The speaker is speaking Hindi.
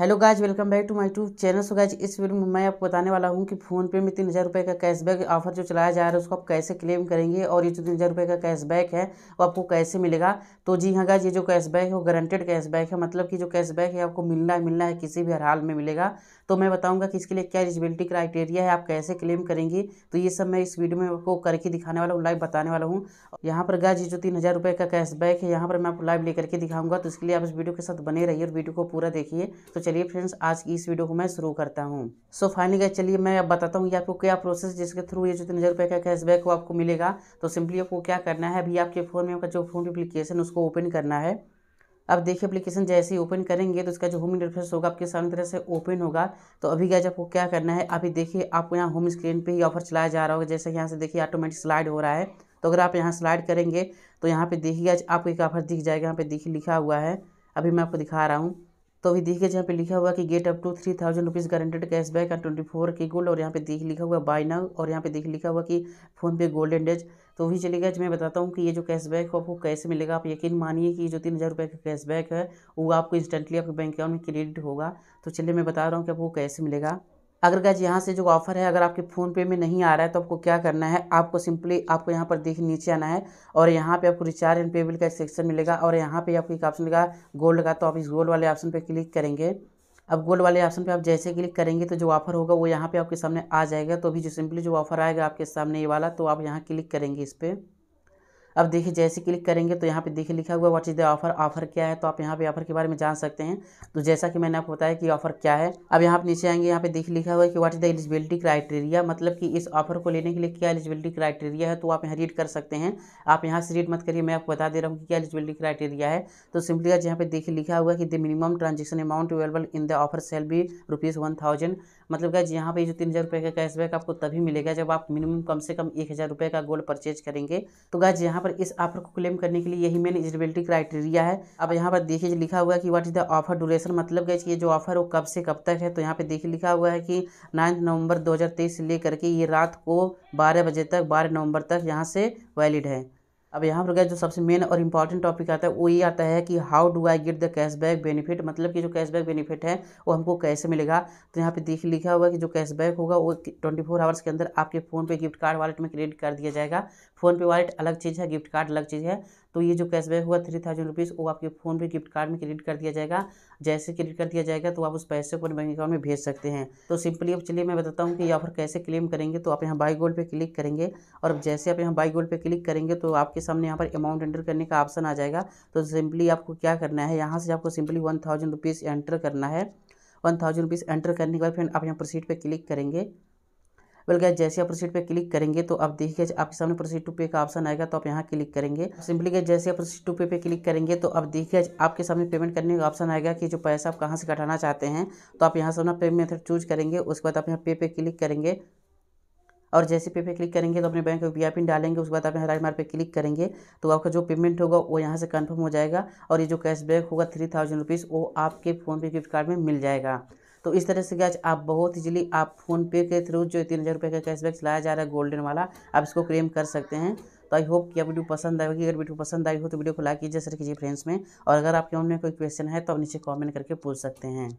hello guys welcome back to my to channel so guys इस वीडियो में मैं आपको बताने वाला हूं कि फोन पे में तीन हज़ार रुपये का कैशबैक ऑफर जो चलाया जा रहा है उसको आप कैसे क्लेम करेंगे और ये जो तीन हज़ार रुपये का कैशबैक है वो आपको कैसे मिलेगा तो जी हाँ गाज ये जो कैशबैक है वो गारंटेड कैशबैक है मतलब कि जो कैशबैक है आपको मिलना है मिलना है किसी भी हाल में मिलेगा तो मैं बताऊँगा कि इसके लिए क्या एलिजिबिलिटी क्राइटेरिया है आप कैसे क्लेम करेंगे तो ये सब मैं इस वीडियो में आपको करके दिखाने वाला हूँ लाइव बताने वाला हूँ यहाँ पर गाज ये जो तीन हज़ार रुपये का कैशबैक है यहाँ पर मैं आपको लाइव लेकर के दिखाऊँगा तो इसके लिए आप इस वीडियो के साथ बने रहिए और वीडियो को पूरा देखिए तो चलिए फ्रेंड्स आज की इस वीडियो को मैं शुरू करता हूँ सो फाइनली गए चलिए मैं अब बताता हूँ कि आपको क्या प्रोसेस जिसके थ्रू ये जो तीन हज़ार रुपये का कैशबैक वो आपको मिलेगा तो सिंपली आपको क्या करना है अभी आपके फ़ोन में आपका जो फोन एप्लीकेशन उसको ओपन करना है अब देखिए एप्लीकेशन जैसे ही ओपन करेंगे तो इसका जो होम इंटरफेस होगा आपके सामने तरह से ओपन होगा तो अभी गैज आपको क्या करना है अभी देखिए आपको यहाँ होम स्क्रीन पे ही ऑफर चलाया जा रहा होगा जैसे यहाँ से देखिए ऑटोमेटिक स्लाइड हो रहा है तो अगर आप यहाँ स्लाइड करेंगे तो यहाँ पे देखिए आपको एक ऑफर दिख जाएगा यहाँ पे देखिए लिखा हुआ है अभी मैं आपको दिखा रहा हूँ तो अभी देखिए जहाँ पे लिखा हुआ कि get up to three thousand rupees guaranteed cashback and twenty four के गोल्ड और यहाँ पे देख लिखा हुआ बाय नाउ और यहाँ पे देख लिखा हुआ कि फ़ोन पे गोल्डन डेज तो वही चलेगा मैं बताता हूँ कि ये जो कैशबैक आपको कैसे मिलेगा आप यकीन मानिए कि जो तीन हज़ार रुपये का कैशबैक है वो आपको इंस्टेंटली आपके बैंक अकाउंट में क्रेडिट होगा तो चलिए मैं बता रहा हूँ कि आपको कैसे मिलेगा अगर गैज यहाँ से जो ऑफर है अगर आपके फ़ोन पे में नहीं आ रहा है तो आपको क्या करना है आपको सिंपली आपको यहाँ पर देख नीचे आना है और यहाँ पे आपको रिचार्ज एंड पेबल का सेक्शन मिलेगा और यहाँ पे आपको एक ऑप्शन मिलेगा गोल्ड का तो आप इस गोल्ड वाले ऑप्शन पे क्लिक करेंगे अब गोल्ड वाले ऑप्शन पे आप जैसे क्लिक करेंगे तो जो ऑफर होगा वो यहाँ पर आपके सामने आ जाएगा तो अभी जो सिंपली जो ऑफर आएगा आपके सामने ये वाला तो आप यहाँ क्लिक करेंगे इस पर अब देखिए जैसे क्लिक करेंगे तो यहाँ पे देखिए लिखा हुआ what is the offer offer क्या है तो आप यहाँ पे ऑफर के बारे में जान सकते हैं तो जैसा कि मैंने आपको बताया कि ऑफर क्या है अब यहाँ पे नीचे आएंगे यहाँ पे देखिए लिखा हुआ है कि what is the eligibility criteria मतलब कि इस ऑफर को लेने के लिए क्या एलिजिबिलिटी क्राइटेरिया है तो आप यहाँ रीड कर सकते हैं आप यहाँ से रीड मत करिए मैं आपको बता दे रहा हूँ कि क्या एलिजिबिलिटी क्राइटेरिया है तो सिंपली आज यहाँ पे देखिए लिखा हुआ है कि the minimum transaction amount available in the offer sale भी रुपीज़ वन थाउजेंड मतलब क्या यहाँ पे जो तीन हज़ार रुपये का कैशबैक आपको तभी मिलेगा जब आप मिनिमम कम से कम एक हज़ार रुपये का गोल्ड परचेज करेंगे तो गाज यहाँ यहाँ पर इस ऑफर को क्लेम करने के लिए यही मेन एलिजिबिलिटी क्राइटेरिया है अब यहाँ पर देखिए लिखा हुआ है कि what is the offer duration मतलब गए ये जो ऑफर वो कब से कब तक है तो यहाँ पे देखिए लिखा हुआ है कि नाइन्थ नवंबर 2023 से लेकर के ये रात को 12 बजे तक 12 नवंबर तक यहाँ से वैलिड है अब यहाँ पर गया जो सबसे मेन और इम्पॉर्टेंट टॉपिक आता है वो ये आता है कि how do I get the cashback benefit मतलब कि जो कैशबैक बेनिफिट है वो हमको कैसे मिलेगा तो यहाँ पे देख लिखा हुआ है कि जो कैशबैक होगा वो ट्वेंटी फोर आवर्स के अंदर आपके फ़ोन पे गिफ्ट कार्ड वॉलेट में क्रेडिट कर दिया जाएगा फ़ोन पे वॉलेट अलग चीज़ है गिफ्ट कार्ड अलग चीज़ है तो ये जो कैशबैक हुआ थ्री थाउजेंड रुपीज़ वो आपके फ़ोन पे गिफ्ट कार्ड में क्रेडिट कर दिया जाएगा जैसे क्रेडिट कर दिया जाएगा तो आप उस पैसे को बैंक अकाउंट में भेज सकते हैं तो सिंपली अब चलिए मैं बताता हूँ कि ये ऑफर कैसे क्लेम करेंगे तो आप यहाँ बाई गोल्ड पर क्लिक करेंगे और अब जैसे आप यहाँ बाई गोल्ड पर क्लिक करेंगे तो आपके सामने यहाँ पर अमाउंट एंटर करने का ऑप्शन आ जाएगा तो सिंपली आपको क्या करना है यहाँ से आपको simply one thousand rupees enter करना है वन थाउजेंड रुपीज़ एंटर करने के बाद फिर आप यहाँ प्रोसीड पर क्लिक करेंगे वेल गैस जैसे आप प्रोसीड पे क्लिक करेंगे तो आप देखिए आपके सामने प्रोसीड टू पे का ऑप्शन आएगा तो आप यहाँ क्लिक करेंगे सिंपली गैस जैसे आप प्रोसीड टू पे पे क्लिक करेंगे तो आप देखिए आपके सामने पेमेंट करने का ऑप्शन आएगा कि जो पैसा आप कहाँ से कटाना चाहते हैं तो आप यहाँ से अपना पे मेथड चूज करेंगे उसके बाद आप यहाँ पे पे क्लिक करेंगे और जैसे पे पे क्लिक करेंगे तो अपने बैंक यू पिन डालेंगे उसके बाद आप यहाँ राइट मार पे क्लिक करेंगे तो आपका जो पेमेंट होगा वो यहाँ से कन्फर्म हो जाएगा और ये जो कैशबैक होगा थ्री थाउजेंड रुपीज़ वो आपके पे गिफ्ट कार्ड में मिल जाएगा तो इस तरह से गैच आप बहुत इजीली आप फोन पे के थ्रू जो तीन हज़ार रुपये का कैशबैक चलाया जा रहा है गोल्डन वाला आप इसको क्लेम कर सकते हैं तो आई होप कि आप वीडियो पसंद आएगी अगर वीडियो पसंद आई हो तो वीडियो को लाइक कीजिए शेयर कीजिए फ्रेंड्स में और अगर आपके मन में कोई क्वेश्चन है तो आप नीचे कॉमेंट करके पूछ सकते हैं